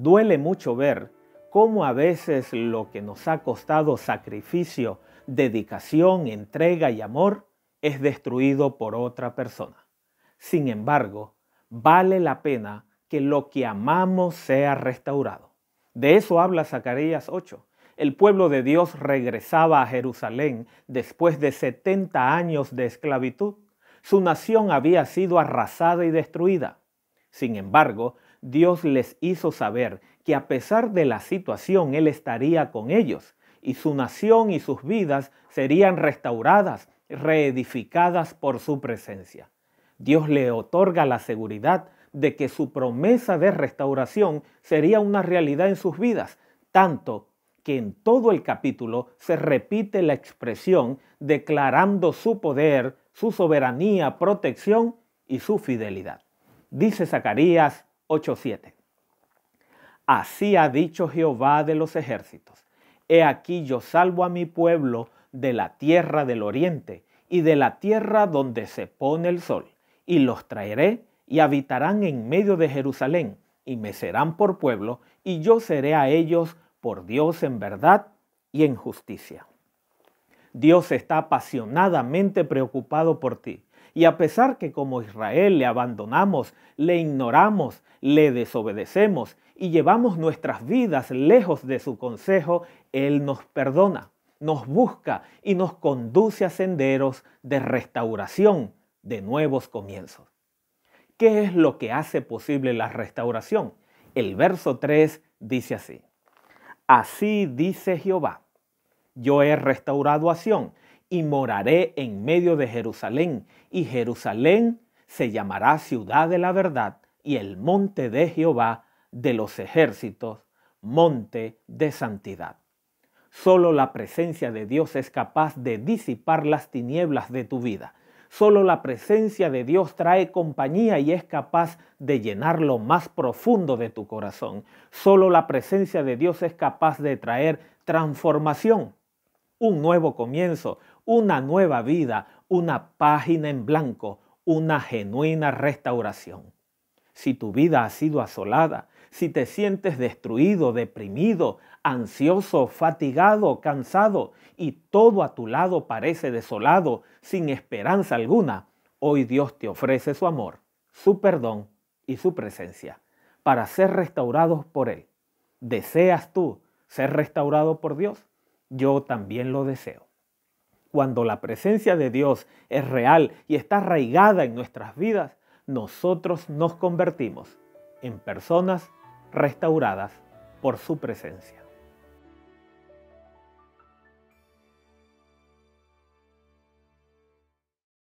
Duele mucho ver cómo a veces lo que nos ha costado sacrificio, dedicación, entrega y amor es destruido por otra persona. Sin embargo, vale la pena que lo que amamos sea restaurado. De eso habla Zacarías 8. El pueblo de Dios regresaba a Jerusalén después de 70 años de esclavitud. Su nación había sido arrasada y destruida. Sin embargo, Dios les hizo saber que a pesar de la situación Él estaría con ellos y su nación y sus vidas serían restauradas, reedificadas por su presencia. Dios le otorga la seguridad de que su promesa de restauración sería una realidad en sus vidas, tanto que en todo el capítulo se repite la expresión declarando su poder, su soberanía, protección y su fidelidad. Dice Zacarías 8.7. Así ha dicho Jehová de los ejércitos. He aquí yo salvo a mi pueblo de la tierra del oriente y de la tierra donde se pone el sol, y los traeré y habitarán en medio de Jerusalén, y me serán por pueblo, y yo seré a ellos por Dios en verdad y en justicia. Dios está apasionadamente preocupado por ti. Y a pesar que como Israel le abandonamos, le ignoramos, le desobedecemos y llevamos nuestras vidas lejos de su consejo, Él nos perdona, nos busca y nos conduce a senderos de restauración, de nuevos comienzos. ¿Qué es lo que hace posible la restauración? El verso 3 dice así. Así dice Jehová, yo he restaurado a Sion y moraré en medio de Jerusalén, y Jerusalén se llamará ciudad de la verdad, y el monte de Jehová de los ejércitos, monte de santidad. Solo la presencia de Dios es capaz de disipar las tinieblas de tu vida. Solo la presencia de Dios trae compañía y es capaz de llenar lo más profundo de tu corazón. Solo la presencia de Dios es capaz de traer transformación, un nuevo comienzo, una nueva vida, una página en blanco, una genuina restauración. Si tu vida ha sido asolada, si te sientes destruido, deprimido, ansioso, fatigado, cansado y todo a tu lado parece desolado, sin esperanza alguna, hoy Dios te ofrece su amor, su perdón y su presencia para ser restaurados por Él. ¿Deseas tú ser restaurado por Dios? Yo también lo deseo. Cuando la presencia de Dios es real y está arraigada en nuestras vidas, nosotros nos convertimos en personas restauradas por su presencia.